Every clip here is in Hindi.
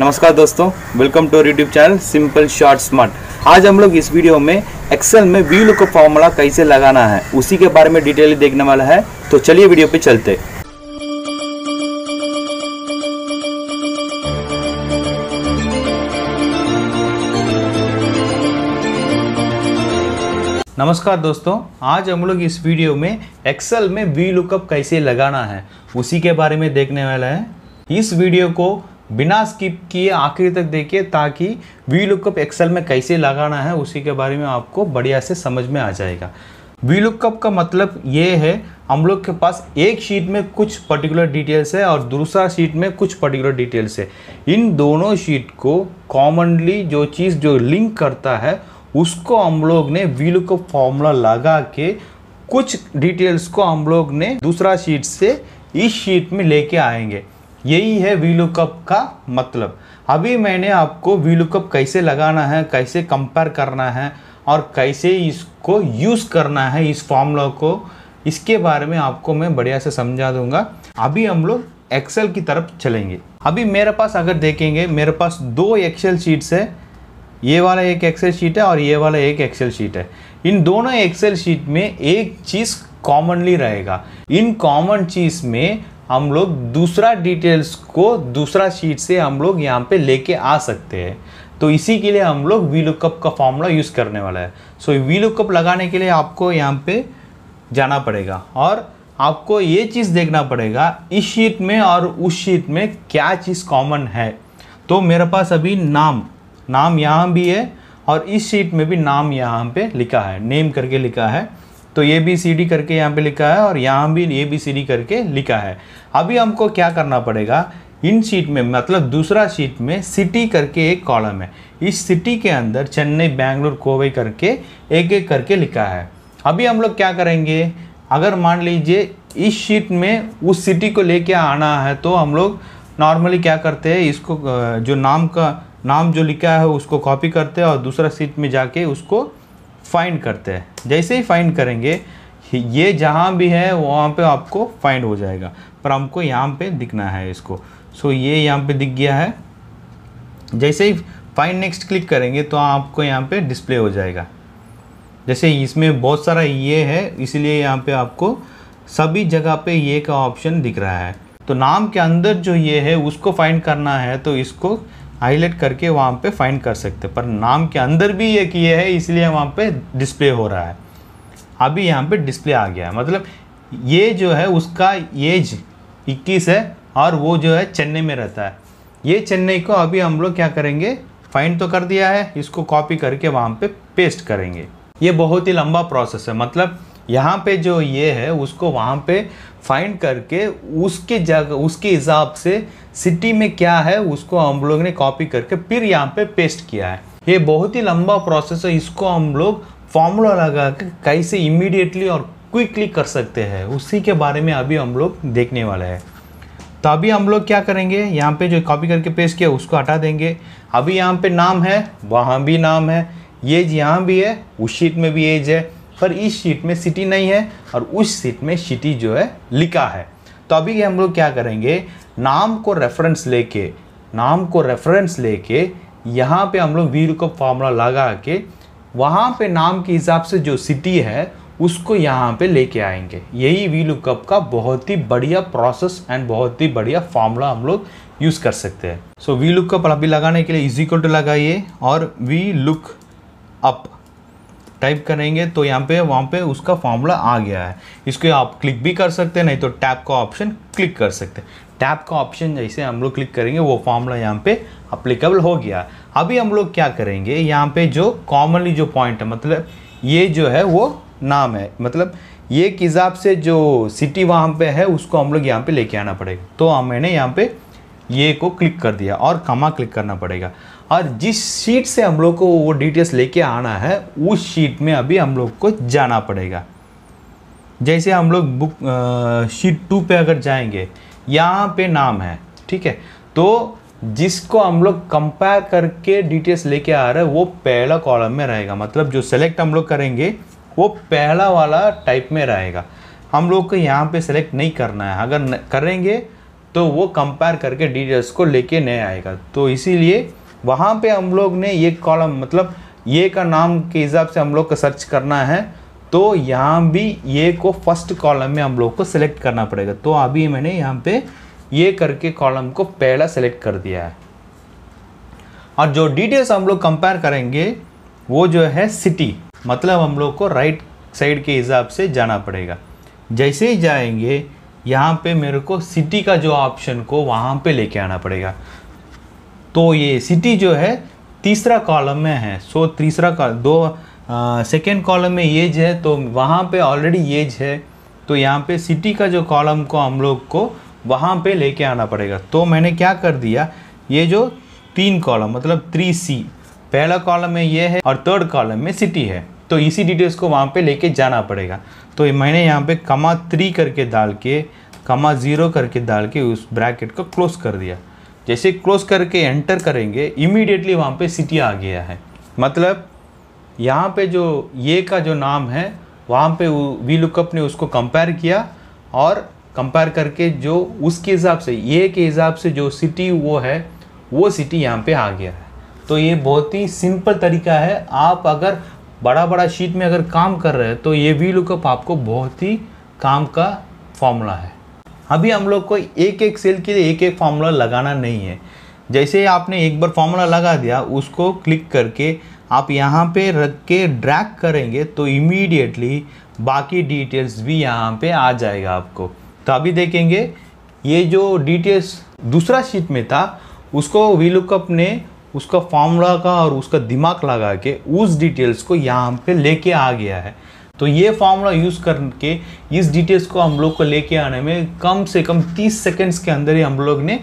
नमस्कार दोस्तों welcome to YouTube channel simple short smart आज हम लोग इस वीडियो में एक्सेल में व्यू लुक फॉर्मूला कैसे लगाना है उसी के बारे में डिटेल देखने वाला है तो चलिए वीडियो पे चलते नमस्कार दोस्तों आज हम लोग इस वीडियो में एक्सेल में वी लुकअप कैसे लगाना है उसी के बारे में देखने वाला है इस वीडियो को बिना स्किप किए आखिर तक देखिए ताकि वी लुकअप एक्सेल में कैसे लगाना है उसी के बारे में आपको बढ़िया से समझ में आ जाएगा वी लुकअप का मतलब ये है हम लोग के पास एक शीट में कुछ पर्टिकुलर डिटेल्स है और दूसरा शीट में कुछ पर्टिकुलर डिटेल्स है इन दोनों शीट को कॉमनली जो चीज़ जो लिंक करता है उसको हम लोग ने वी लुकअप फॉर्मूला लगा के कुछ डिटेल्स को हम लोग ने दूसरा शीट से इस शीट में लेके आएंगे यही है वी का मतलब अभी मैंने आपको वी कैसे लगाना है कैसे कंपेयर करना है और कैसे इसको यूज़ करना है इस फॉर्मूला को इसके बारे में आपको मैं बढ़िया से समझा दूंगा अभी हम लोग एक्सेल की तरफ चलेंगे अभी मेरे पास अगर देखेंगे मेरे पास दो एक्सेल शीट्स है ये वाला एक एक्सेल शीट है और ये वाला एक एक्सेल शीट है इन दोनों एक्सेल शीट में एक चीज़ कॉमनली रहेगा इन कॉमन चीज़ में हम लोग दूसरा डिटेल्स को दूसरा शीट से हम लोग यहाँ पे लेके आ सकते हैं तो इसी के लिए हम लोग वी लुकअप का फॉर्मूला यूज़ करने वाला है सो वी लुकअप लगाने के लिए आपको यहाँ पे जाना पड़ेगा और आपको ये चीज़ देखना पड़ेगा इस शीट में और उस शीट में क्या चीज़ कॉमन है तो मेरे पास अभी नाम नाम यहाँ भी है और इस शीट में भी नाम यहाँ पे लिखा है नेम करके लिखा है तो ए बी सी डी करके यहाँ पे लिखा है और यहाँ भी ए बी सी डी करके लिखा है अभी हमको क्या करना पड़ेगा इन शीट में मतलब दूसरा शीट में सिटी करके एक कॉलम है इस सिटी के अंदर चेन्नई बैंगलोर कोवई करके एक एक करके लिखा है अभी हम लोग क्या करेंगे अगर मान लीजिए इस शीट में उस सिटी को लेके आना है तो हम लोग नॉर्मली क्या करते हैं इसको जो नाम का नाम जो लिखा है उसको कॉपी करते हैं और दूसरा सीट में जाके उसको फाइंड करते हैं जैसे ही फाइंड करेंगे ये जहाँ भी है वहाँ पे आपको फाइंड हो जाएगा पर हमको यहाँ पे दिखना है इसको सो so, ये यहाँ पे दिख गया है जैसे ही फाइंड नेक्स्ट क्लिक करेंगे तो आपको यहाँ पे डिस्प्ले हो जाएगा जैसे इसमें बहुत सारा ये है इसलिए यहाँ पे आपको सभी जगह पे ये का ऑप्शन दिख रहा है तो नाम के अंदर जो ये है उसको फाइंड करना है तो इसको हाईलाइट करके वहाँ पे फाइंड कर सकते पर नाम के अंदर भी ये किए है इसलिए वहाँ पे डिस्प्ले हो रहा है अभी यहाँ पे डिस्प्ले आ गया है मतलब ये जो है उसका एज 21 है और वो जो है चेन्नई में रहता है ये चेन्नई को अभी हम लोग क्या करेंगे फाइंड तो कर दिया है इसको कॉपी करके वहाँ पे पेस्ट करेंगे ये बहुत ही लंबा प्रोसेस है मतलब यहाँ पे जो ये है उसको वहाँ पे फाइंड करके उसके जगह उसके हिसाब से सिटी में क्या है उसको हम लोग ने कॉपी करके फिर यहाँ पे पेस्ट किया है ये बहुत ही लंबा प्रोसेस है इसको हम लोग फॉर्मूला लगा के कैसे इमीडिएटली और क्विकली कर सकते हैं उसी के बारे में अभी हम लोग देखने वाले हैं तो अभी हम लोग क्या करेंगे यहाँ पे जो कॉपी करके पेस्ट किया उसको हटा देंगे अभी यहाँ पे नाम है वहाँ भी नाम है एज यहाँ भी है उस शीट में भी एज है पर इस शीट में सिटी नहीं है और उस सीट में सिटी जो है लिखा है तो अभी हम लोग क्या करेंगे नाम को रेफरेंस लेके नाम को रेफरेंस लेके यहाँ पे हम लोग वीर को फॉर्मूला लगा के वहाँ पे नाम के हिसाब से जो सिटी है उसको यहाँ पे लेके आएंगे यही वी लुकअप का बहुत ही बढ़िया प्रोसेस एंड बहुत ही बढ़िया फॉर्मूला हम लोग यूज़ कर सकते हैं सो वी लुकअप अभी लगाने के लिए इजी इक्वल टू लगाइए और वी लुक अप टाइप करेंगे तो यहाँ पे वहाँ पे उसका फॉर्मूला आ गया है इसको आप क्लिक भी कर सकते हैं नहीं तो टैप का ऑप्शन क्लिक कर सकते हैं टैप का ऑप्शन जैसे हम लोग क्लिक करेंगे वो फॉर्मूला यहाँ पे अप्लीकेबल हो गया अभी हम लोग क्या करेंगे यहाँ पे जो कॉमनली जो पॉइंट है मतलब ये जो है वो नाम है मतलब ये एक हिसाब से जो सिटी वहाँ पे है उसको हम लोग यहाँ पे लेके आना पड़ेगा तो मैंने यहाँ पे ये को क्लिक कर दिया और कमा क्लिक करना पड़ेगा और जिस शीट से हम लोग को वो डिटेल्स लेके आना है उस शीट में अभी हम लोग को जाना पड़ेगा जैसे हम लोग बुक शीट टू पे अगर जाएंगे यहाँ पे नाम है ठीक है तो जिसको हम लोग कंपेयर करके डिटेल्स लेके आ रहे हैं वो पहला कॉलम में रहेगा मतलब जो सेलेक्ट हम लोग करेंगे वो पहला वाला टाइप में रहेगा हम लोग को यहाँ पे सेलेक्ट नहीं करना है अगर करेंगे तो वो कंपेयर करके डिटेल्स को लेके नहीं आएगा तो इसीलिए वहाँ पे हम लोग ने ये कॉलम मतलब ये का नाम के हिसाब से हम लोग का सर्च करना है तो यहाँ भी ये को फर्स्ट कॉलम में हम लोग को सिलेक्ट करना पड़ेगा तो अभी मैंने यहाँ पे ये करके कॉलम को पहला सेलेक्ट कर दिया है और जो डिटेल्स हम लोग कंपेयर करेंगे वो जो है सिटी मतलब हम लोग को राइट साइड के हिसाब से जाना पड़ेगा जैसे ही जाएंगे यहाँ पे मेरे को सिटी का जो ऑप्शन को वहाँ पे लेके आना पड़ेगा तो ये सिटी जो है तीसरा कॉलम में है सो तीसरा कॉलम दो सेकेंड कॉलम में एज है तो वहाँ पे ऑलरेडी एज है तो यहाँ पे सिटी का जो कॉलम को हम लोग को वहाँ पे लेके आना पड़ेगा तो मैंने क्या कर दिया ये जो तीन कॉलम मतलब थ्री सी पहला कॉलम में ये है और थर्ड कॉलम में सिटी है तो इसी डिटेल्स को वहाँ पे लेके जाना पड़ेगा तो मैंने यहाँ पे कमा थ्री करके डाल के कमा ज़ीरो करके डाल के उस ब्रैकेट को क्लोज कर दिया जैसे क्लोज करके एंटर करेंगे इमीडिएटली वहाँ पे सिटी आ गया है मतलब यहाँ पे जो ये का जो नाम है वहाँ पे वी लुकअप ने उसको कंपेयर किया और कंपेयर करके जो उसके हिसाब से ये के हिसाब से जो सिटी वो है वो सिटी यहाँ पे आ गया है तो ये बहुत ही सिंपल तरीका है आप अगर बड़ा बड़ा शीट में अगर काम कर रहे हैं तो ये वी लुकअप आपको बहुत ही काम का फॉर्मूला है अभी हम लोग को एक एक सेल के लिए एक एक फार्मूला लगाना नहीं है जैसे आपने एक बार फार्मूला लगा दिया उसको क्लिक करके आप यहाँ पे रख के ड्रैग करेंगे तो इमीडिएटली बाकी डिटेल्स भी यहाँ पे आ जाएगा आपको तो अभी देखेंगे ये जो डिटेल्स दूसरा शीट में था उसको वीलुकअप ने उसका फार्मूला का और उसका दिमाग लगा के उस डिटेल्स को यहाँ पे लेके आ गया है तो ये फार्मूला यूज़ करके इस डिटेल्स को हम लोग को लेके आने में कम से कम 30 सेकेंड्स के अंदर ही हम लोग ने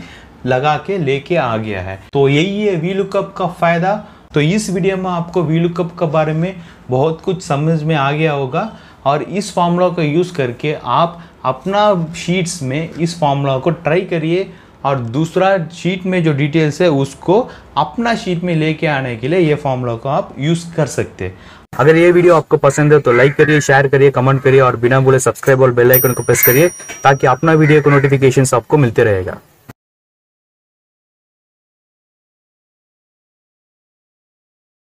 लगा के लेके आ गया है तो यही है वी लुकअप का फ़ायदा तो इस वीडियो में आपको वी लुकअप के बारे में बहुत कुछ समझ में आ गया होगा और इस फार्मूला को यूज़ करके आप अपना शीट्स में इस फार्मूला को ट्राई करिए और दूसरा शीट में जो डिटेल्स है उसको अपना शीट में लेके आने के लिए ये फार्मूला को आप यूज़ कर सकते अगर ये वीडियो आपको पसंद है तो लाइक करिए शेयर करिए कमेंट करिए और बिना बोले सब्सक्राइब और बेल आइकन को प्रेस करिए ताकि अपना वीडियो को नोटिफिकेशन आपको मिलते रहेगा